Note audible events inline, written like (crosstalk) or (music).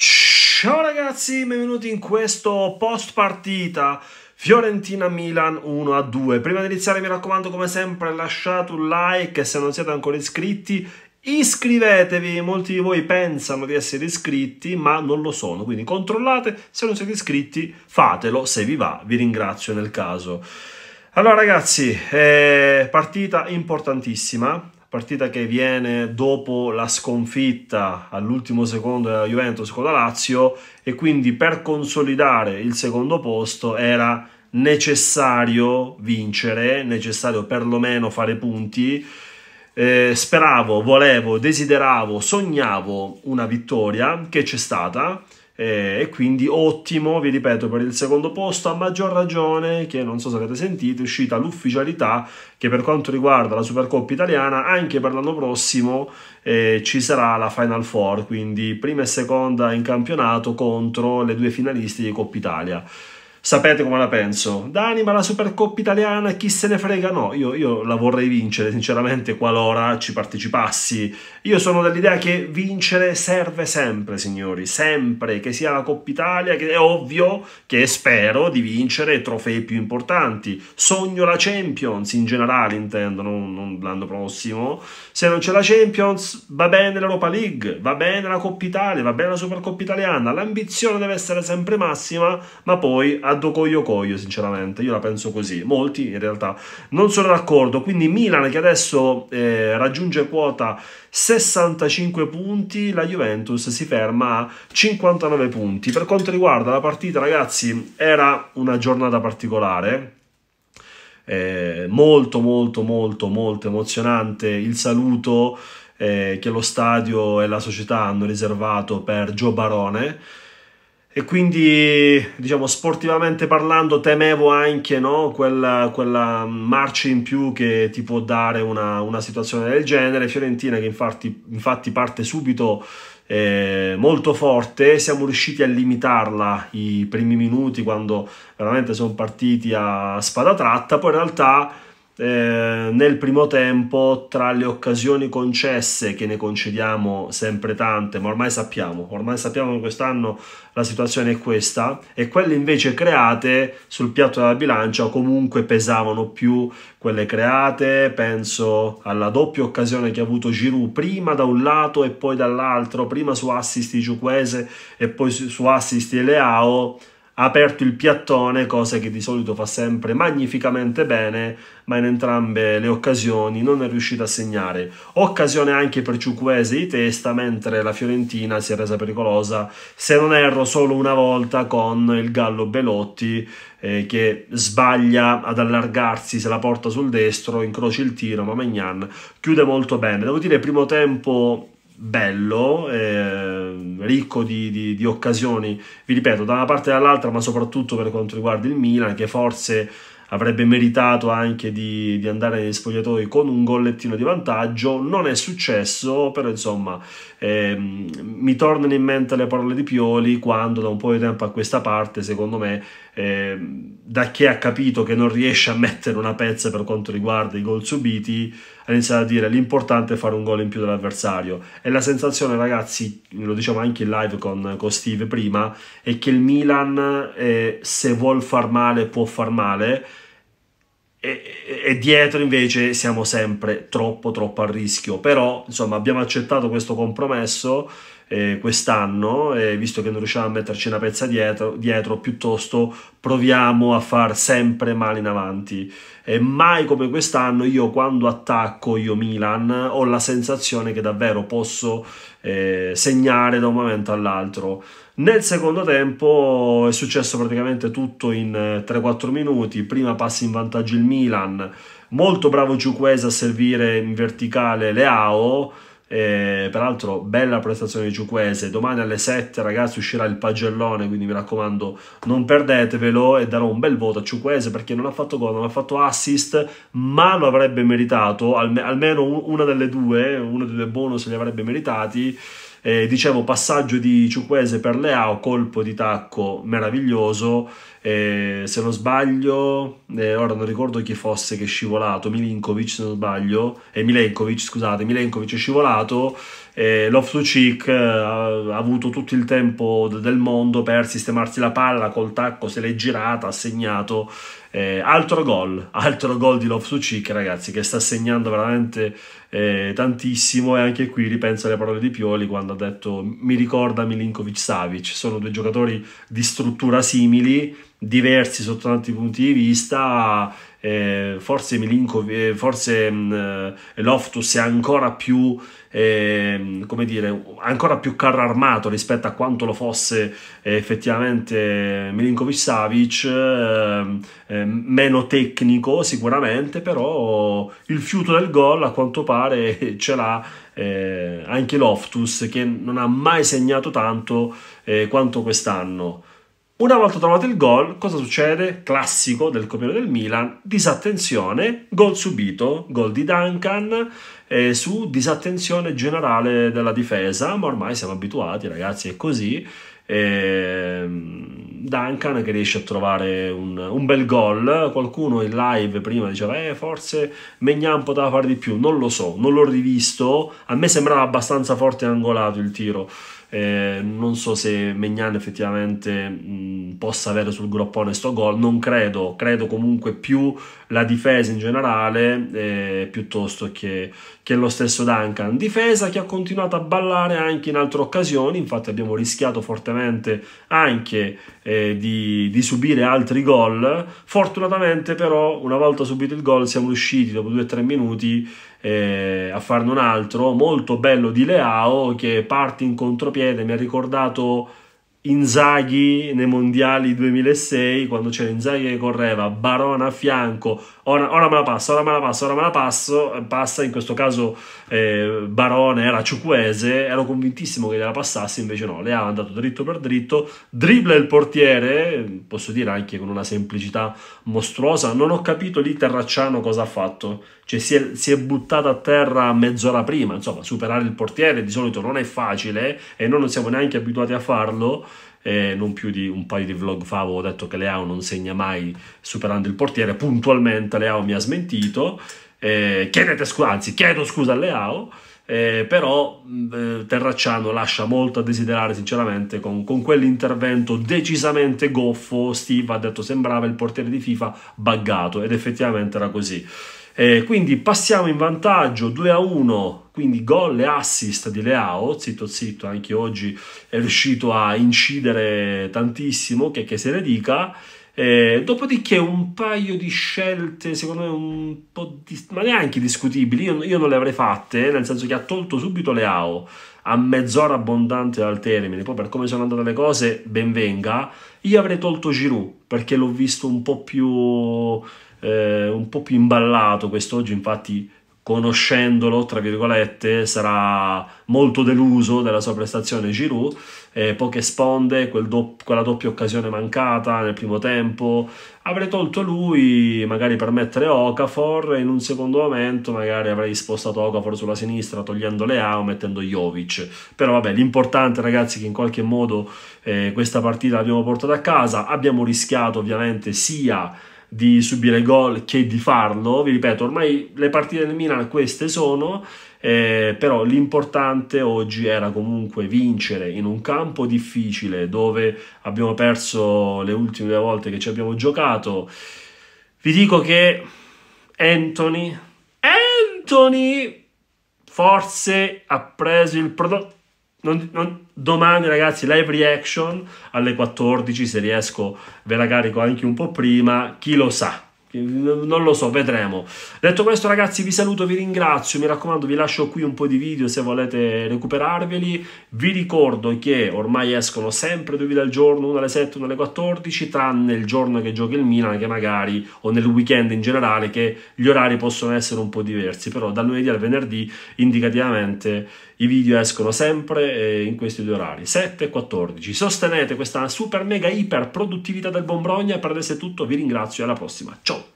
Ciao ragazzi, benvenuti in questo post partita Fiorentina-Milan 1-2. Prima di iniziare mi raccomando come sempre lasciate un like e se non siete ancora iscritti iscrivetevi, molti di voi pensano di essere iscritti ma non lo sono, quindi controllate, se non siete iscritti fatelo, se vi va vi ringrazio nel caso. Allora ragazzi, eh, partita importantissima, partita che viene dopo la sconfitta all'ultimo secondo della Juventus con la Lazio e quindi per consolidare il secondo posto era necessario vincere, necessario perlomeno fare punti. Eh, speravo, volevo, desideravo, sognavo una vittoria che c'è stata eh, e quindi ottimo, vi ripeto, per il secondo posto, a maggior ragione che non so se avete sentito, è uscita l'ufficialità che per quanto riguarda la Supercoppa italiana, anche per l'anno prossimo eh, ci sarà la Final Four, quindi prima e seconda in campionato contro le due finalisti di Coppa Italia. Sapete come la penso? Dani, ma la Supercoppa italiana chi se ne frega? No, io, io, la vorrei vincere, sinceramente, qualora ci partecipassi. Io sono dell'idea che vincere serve sempre, signori, sempre, che sia la Coppa Italia, che è ovvio che spero di vincere trofei più importanti. Sogno la Champions, in generale intendo, non, non l'anno prossimo. Se non c'è la Champions, va bene l'Europa League, va bene la Coppa Italia, va bene la Supercoppa italiana. L'ambizione deve essere sempre massima, ma poi a addocoglio coglio, sinceramente. Io la penso così. Molti, in realtà, non sono d'accordo. Quindi Milan, che adesso eh, raggiunge quota 65 punti, la Juventus si ferma a 59 punti. Per quanto riguarda la partita, ragazzi, era una giornata particolare. Eh, molto, molto, molto, molto emozionante. Il saluto eh, che lo stadio e la società hanno riservato per Gio Barone e quindi diciamo sportivamente parlando temevo anche no, quella, quella, marcia in più che ti può dare una, una situazione del genere Fiorentina che infatti, infatti parte subito eh, molto forte siamo riusciti a limitarla i primi minuti quando veramente sono partiti a spada tratta poi in realtà eh, nel primo tempo tra le occasioni concesse che ne concediamo sempre tante ma ormai sappiamo ormai sappiamo che quest'anno la situazione è questa e quelle invece create sul piatto della bilancia comunque pesavano più quelle create penso alla doppia occasione che ha avuto Giroud prima da un lato e poi dall'altro prima su assist di Giuquese e poi su assist di Leao aperto il piattone, cosa che di solito fa sempre magnificamente bene, ma in entrambe le occasioni non è riuscito a segnare. Occasione anche per Ciucuese di testa, mentre la Fiorentina si è resa pericolosa, se non erro, solo una volta con il Gallo Belotti eh, che sbaglia ad allargarsi, se la porta sul destro, incrocia il tiro, ma Magnan chiude molto bene. Devo dire, primo tempo bello, eh, ricco di, di, di, occasioni, vi ripeto, da una parte e dall'altra, ma soprattutto per quanto riguarda il Milan, che forse avrebbe meritato anche di, di andare negli spogliatoi con un gollettino di vantaggio, non è successo, però insomma eh, mi tornano in mente le parole di Pioli quando da un po' di tempo a questa parte, secondo me, Ehm, da chi ha capito che non riesce a mettere una pezza per quanto riguarda i gol subiti, ha iniziato a dire l'importante è fare un gol in più dell'avversario. E la sensazione, ragazzi, lo diciamo anche in live con, con Steve prima, è che il Milan, eh, se vuol far male, può far male. E, e, dietro invece siamo sempre troppo troppo a rischio però insomma abbiamo accettato questo compromesso eh, quest'anno, eh, visto che non riusciamo a metterci una pezza dietro, dietro, piuttosto proviamo a far sempre male in avanti. E mai come quest'anno io quando attacco io Milan ho la sensazione che davvero posso eh, segnare da un momento all'altro. Nel secondo tempo è successo praticamente tutto in 3-4 eh, minuti, prima passa in vantaggio il Milan, molto bravo Ciuquesa a servire in verticale Leao, eh, peraltro bella prestazione di Ciuquese domani alle 7 ragazzi uscirà il pagellone quindi mi raccomando non perdetevelo e darò un bel voto a Ciuquese perché non ha fatto gol, non ha fatto assist ma lo avrebbe meritato alme almeno una delle due una delle bonus li avrebbe meritati eh, dicevo, passaggio di Ciuquese per Leao, colpo di tacco meraviglioso. Eh, se non sbaglio, eh, ora non ricordo chi fosse che è scivolato, Milinkovic se non sbaglio, eh, Milenkovic scusate, Milenkovic è scivolato, eh, Love to Cheek eh, ha, avuto tutto il tempo del mondo per sistemarsi la palla col tacco, se l'è girata, ha segnato eh, altro gol, (laughs) altro gol di Love to Cheek ragazzi che sta segnando veramente eh, tantissimo e anche qui ripenso alle parole di Pioli quando ha detto mi ricorda Milinkovic Savic, sono due giocatori di struttura simili, diversi sotto tanti punti di vista eh, forse Milinkovic, eh, forse mh, mm, eh, Loftus è ancora più, eh, come dire, ancora più carro armato rispetto a quanto lo fosse eh, effettivamente Milinkovic Savic, ehm, ehm, meno tecnico sicuramente, però il fiuto del gol a quanto pare (laughs) ce l'ha eh, anche Loftus che non ha mai segnato tanto quanto quest'anno. Una volta trovato il gol, cosa succede? Classico del copione del Milan, disattenzione, gol subito, gol di Duncan, eh, su disattenzione generale della difesa, ma ormai siamo abituati ragazzi, è così. Eh, Duncan che riesce a trovare un, un bel gol, qualcuno in live prima diceva eh, forse Megnan poteva fare di più, non lo so, non l'ho rivisto, a me sembrava abbastanza forte e angolato il tiro eh, non so se Megnan effettivamente mh, possa avere sul groppone sto gol, non credo, credo comunque più la difesa in generale eh, piuttosto che, che, lo stesso Duncan. Difesa che ha continuato a ballare anche in altre occasioni, infatti abbiamo rischiato fortemente anche eh, di, di, subire altri gol. Fortunatamente però una volta subito il gol siamo riusciti dopo 2-3 minuti eh, a farne un altro molto bello di Leao che parte in contropiede, mi ha ricordato Inzaghi nei mondiali 2006, quando c'era Inzaghi che correva, Barone a fianco, ora, ora, me la passo, ora me la passo, ora me la passo, eh, passa in questo caso eh, Barone era ciuquese, ero convintissimo che gliela passasse, invece no, le ha andato dritto per dritto, dribbla il portiere, posso dire anche con una semplicità mostruosa, non ho capito lì Terracciano cosa ha fatto, cioè si è, si è buttata a terra mezz'ora prima, insomma superare il portiere di solito non è facile e noi non siamo neanche abituati a farlo, eh, non più di un paio di vlog fa avevo detto che Leao non segna mai superando il portiere, puntualmente Leao mi ha smentito, eh, chiedete scusa, anzi chiedo scusa a Leao, eh, però eh, Terracciano lascia molto a desiderare sinceramente con, con quell'intervento decisamente goffo, Steve ha detto sembrava il portiere di FIFA buggato ed effettivamente era così. Eh, quindi passiamo in vantaggio 2 a 1 quindi gol e assist di Leao, zitto zitto, anche oggi è riuscito a incidere tantissimo, che, che se ne dica, eh, dopodiché un paio di scelte, secondo me un po' di, ma neanche discutibili, io, io, non le avrei fatte, nel senso che ha tolto subito Leao a mezz'ora abbondante dal termine, poi per come sono andate le cose, ben venga, io avrei tolto Giroud perché l'ho visto un po' più eh, un po' più imballato quest'oggi, infatti conoscendolo, tra virgolette, sarà molto deluso della sua prestazione Giroud, eh, poche sponde, quel do- quella doppia occasione mancata nel primo tempo, avrei tolto lui magari per mettere Okafor in un secondo momento magari avrei spostato Okafor sulla sinistra togliendo Leao mettendo Jovic, però vabbè l'importante ragazzi è che in qualche modo eh, questa partita l'abbiamo portata a casa, abbiamo rischiato ovviamente sia di subire gol che di farlo. Vi ripeto, ormai le partite del Milan queste sono, eh, però l'importante oggi era comunque vincere in un campo difficile dove abbiamo perso le ultime due volte che ci abbiamo giocato. Vi dico che Anthony, Anthony forse ha preso il prodotto non, non, domani ragazzi live reaction alle 14 se riesco ve la carico anche un po' prima chi lo sa non lo so, vedremo. Detto questo, ragazzi, vi saluto, vi ringrazio. Mi raccomando, vi lascio qui un po' di video se volete recuperarveli. Vi ricordo che ormai escono sempre due video al giorno, una alle 7, una alle 14, tranne il giorno che gioca il Milan, che magari, o nel weekend in generale, che gli orari possono essere un po' diversi. Però dal lunedì al venerdì, indicativamente, i video escono sempre eh, in questi due orari, 7 e 14. Sostenete questa super mega iper produttività del Bombrogna. Per adesso è tutto, vi ringrazio e alla prossima. Ciao!